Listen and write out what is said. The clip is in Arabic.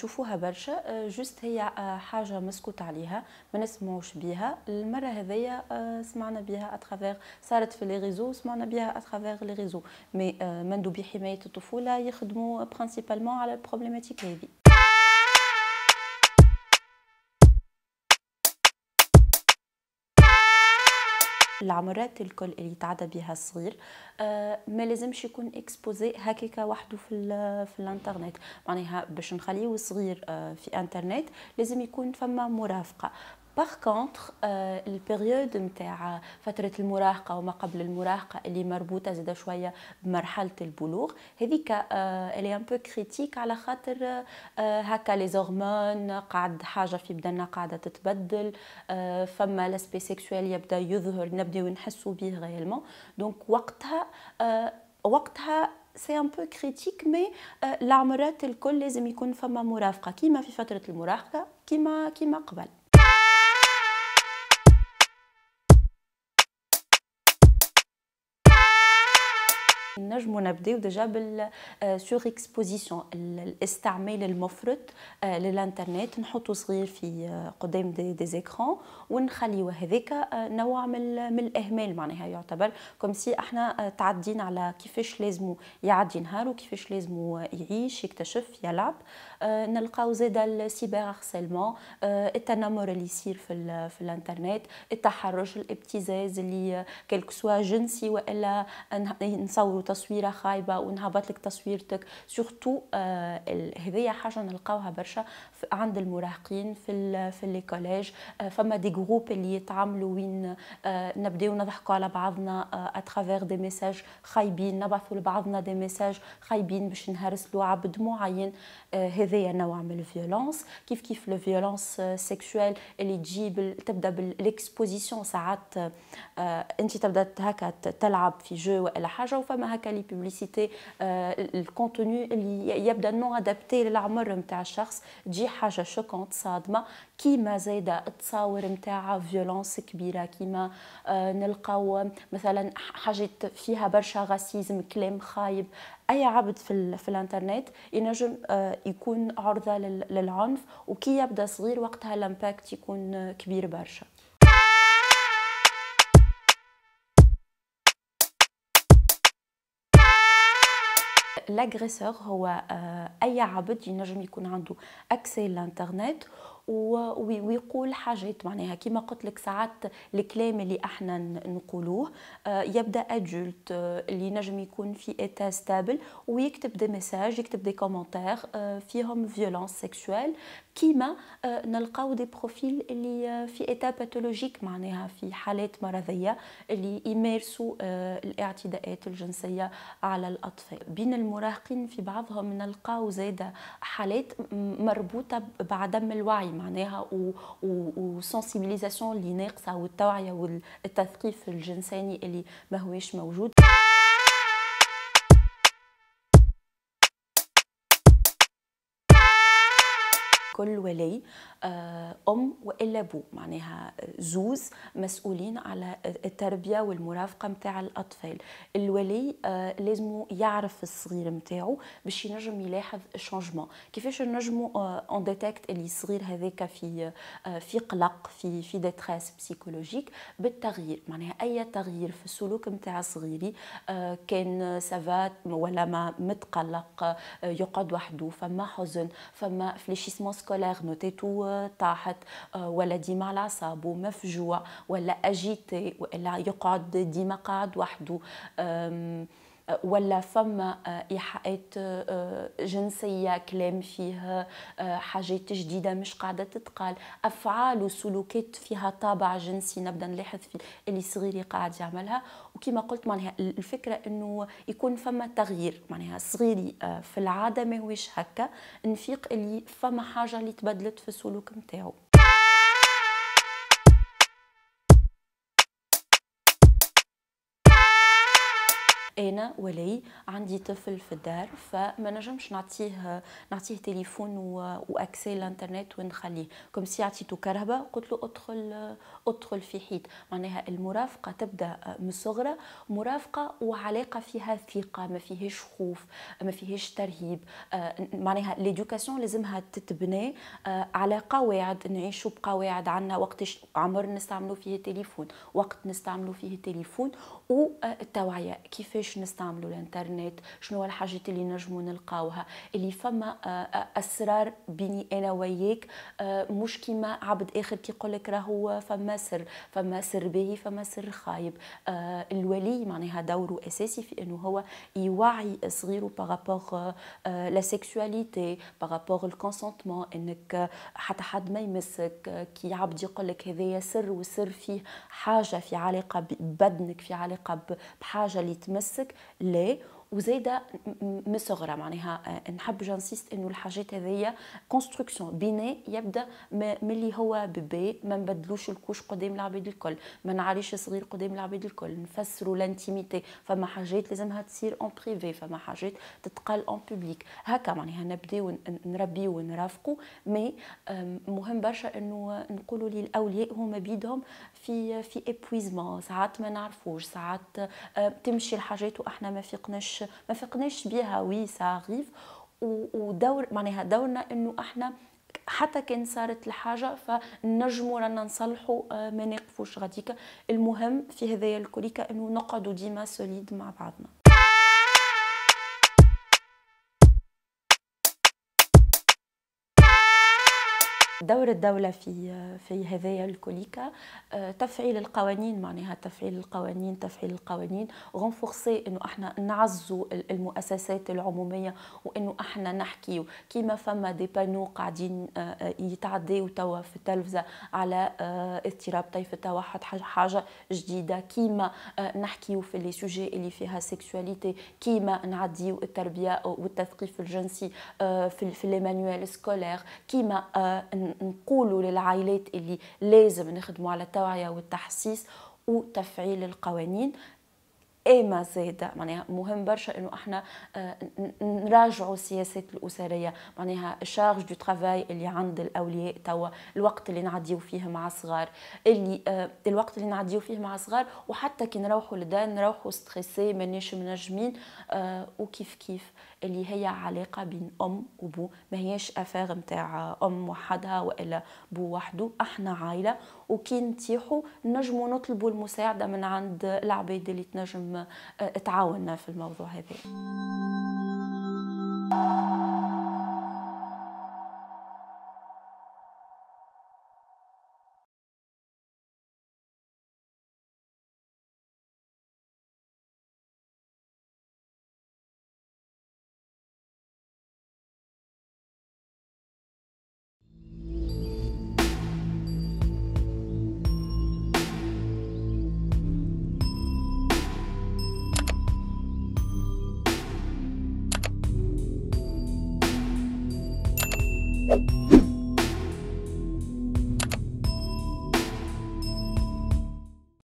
نشوفوها برشا آه، جست هي آه، حاجه مسكوت عليها ما نسمعوش بيها المره هذيا آه، سمعنا بيها اترافير صارت في لي ريزو سمعنا بيها اترافير لي ريزو مي مندوبي حمايه الطفوله يخدموا برينسيبالمون على البروبليماتيك هذه العمرات الكل اللي يتعدى بها الصغير آه، ما لازمش يكون اكسبوزي هكاكا وحده في في الانترنت معناها باش نخليه صغير آه، في انترنت لازم يكون فما مرافقه باغ كونتر آه البيريود نتاع فتره المراهقه وما قبل المراهقه اللي مربوطه زادا شويه بمرحله البلوغ هذيك اللي ان بو كريتيك على خاطر آه هكا لي هرمون قاعد حاجه في بدنا قاعده تتبدل آه فما لاسبي سيكسويل يبدا يظهر نبداو نحسو بيه غيرمون دونك وقتها آه، وقتها سي ان بو كريتيك مي العمرات الكل لازم يكون فما مرافقه كيما في فتره المراهقه كيما كيما قبل نجمو نبداو ديجا بال سور آه، اكسبوزيسيون الاستعمال المفرط آه، للانترنت نحطو صغير في آه، قدام دي, دي زيكرون ونخليو هذاك نوع من, من الاهمال معناها يعتبر كوم سي احنا تعدينا على كيفاش لازمو يعدي نهار وكيفاش لازمو يعيش يكتشف يلعب آه، نلقاو زاد السيبر هارسيلمون آه، التنمر اللي يصير في, في الانترنت التحرش الابتزاز اللي كلك سوا جنسي والا نصوروا تصويره خايبه ونهبط لك تصويرتك سورتو آه، هذيا حاجه نلقاوها برشا عند المراهقين في في لي كوليج فما دي جروب اللي يتعاملوا وين نبداو نضحكوا على بعضنا اترافير دي ميساج خايبين نبعثوا لبعضنا دي ميساج خايبين باش نهرسلو عبد معين هذايا نوع من الفيولونس كيف كيف الفيولونس سيكشوال اللي تجي تبدا بالاكسبوزيسيون ساعات آه انت تبدا هكا تلعب في جو ولا حاجه وفما هكا لي بوبليسيتي آه الكونتوني اللي يبدا نو ادابتي للعمر نتاع الشخص تجي حاجه شوكونت صادمه كيما زايده التصاور نتاع فيولونس كبيره كيما آه نلقاو مثلا حاجه فيها برشا غاسيزم كلام خايب اي عبد في, في الانترنت ينجم آه، يكون عرضه للعنف وكي يبدا صغير وقتها الامباكت يكون آه، كبير برشا لاغريسور هو آه، اي عبد ينجم يكون عنده اكسي للانترنت ويقول حاجات معناها كما قلت لك ساعات الكلام اللي احنا نقولوه آه، يبدا ادجلت آه، اللي نجم يكون في ايتا ستابل ويكتب دي مساج يكتب دي كومنتار آه، فيهم فيولونس سيكشوال كيما نلقاو دي بروفيل اللي في ايتا باثولوجيك معناها في حالات مرضيه اللي يمارسوا الاعتداءات الجنسيه على الاطفال بين المراهقين في بعضهم نلقاو زاده حالات مربوطه بعدم الوعي معناها وسونسيبيليزاسيون اللي ناقصه والتوعيه والتثقيف الجنساني اللي ماهوش موجود كل ولي آه، ام والا ابو معناها زوز مسؤولين على التربيه والمرافقه نتاع الاطفال الولي آه، لازم يعرف الصغير نتاعو باش ينجم يلاحظ الشونجمون كيفاش نجمو أن آه، ديتكت اللي الصغير هذاك في في قلق في في ديتريس بسيكولوجيك بالتغيير معناها اي تغيير في السلوك نتاع صغيري كان سافا ولا ما متقلق يقعد وحده فما حزن فما فليشيسمون سكولير نوتيتو طاحت ولا ديما على صابو مفجوع ولا اجيتي ولا يقعد ديما قاعد وحده ولا فما آه، إيحاءات آه، جنسية كلام فيه آه، حاجات جديدة مش قاعدة تتقال أفعال وسلوكات فيها طابع جنسي نبدأ نلاحظ في اللي صغيري قاعد يعملها وكما قلت معناها الفكرة أنه يكون فما تغيير معناها صغيري في العادة ما هوش هكا نفيق اللي فما حاجة اللي تبدلت في السلوك متاعه انا ولي عندي طفل في الدار فما نجمش نعطيه نعطيه تليفون واكسي الانترنت ونخليه كم سي عطيته كرهبه قلت له ادخل ادخل في حيط معناها المرافقه تبدا من الصغرى مرافقه وعلاقه فيها ثقه ما فيهش خوف ما فيهش ترهيب آه، معناها ليدوكاسيون لازمها تتبنى آه، على قواعد نعيشوا بقواعد عندنا وقت عمر نستعملوا فيه التليفون وقت نستعملوا فيه التليفون والتوعيه آه، كيفاش كيفاش نستعملوا الانترنت شنو هو الحاجات اللي نجموا نلقاوها اللي فما آه، آه، اسرار بيني انا وياك آه، مش كيما عبد اخر كيقول لك راهو فما سر فما سر باهي فما سر خايب الولي معناها دوره اساسي في انه هو يوعي صغيره بارابور لا سيكسواليتي بارابور الكونسنتمون انك حتى حد ما يمسك كي عبد يقول لك هذايا سر وسر فيه حاجه في علاقه ببدنك في علاقه بحاجه اللي تمسك les وزايده مصغره معناها آه، نحب جانسيست انه الحاجات هذيا كونستركسيون بناء يبدا من اللي هو ببي ما نبدلوش الكوش قدام العباد الكل ما نعريش صغير قدام العباد الكل نفسروا لانتيميتي فما حاجات لازمها تصير اون بريفي فما حاجات تتقال اون بوبليك هكا معناها نبداو نربيو ونرافقوا مي مهم برشا انه نقولوا للاولياء هما بيدهم في في ابويزمون ساعات ما نعرفوش ساعات آه، تمشي الحاجات واحنا ما فيقناش ما فقناش بيها وي ساغيف ودور معناها دورنا انه احنا حتى كان صارت الحاجه فنجموا رانا نصلحوا آه، ما نقفوش غاديكا المهم في هذايا الكوريكا انه نقعدوا ديما سوليد مع بعضنا دور الدولة في في هذايا الكوليكا آه، تفعيل القوانين معناها تفعيل القوانين تفعيل القوانين غنفورسي انه احنا نعزوا المؤسسات العمومية وانه احنا نحكيو كيما فما دي بانو قاعدين آه، آه، يتعديو توا في التلفزة على اضطراب طيف التوحد حاجة جديدة كيما نحكيو في لي سوجي اللي فيها سيكسواليتي كيما نعديو التربية والتثقيف الجنسي في لي مانيوال سكولير كيما نقولوا للعائلات اللي لازم نخدموا على التوعيه والتحسيس وتفعيل القوانين اي ما زاد معناها مهم برشا انه احنا آه، نراجعوا السياسات الاسريه معناها الشارج دو ترافاي اللي عند الاولياء توا الوقت اللي نعديو فيه مع الصغار اللي آه، الوقت اللي نعديو فيه مع الصغار وحتى كي نروحوا لدار نروحوا ستريسي مانيش منجمين آه، وكيف كيف اللي هي علاقه بين ام وبو ما هيش افاغ نتاع ام وحدها والا بو وحده احنا عائله وكي نتيحوا نجموا نطلبوا المساعده من عند العباد اللي تنجم لازم آه، تعاوننا في الموضوع هذا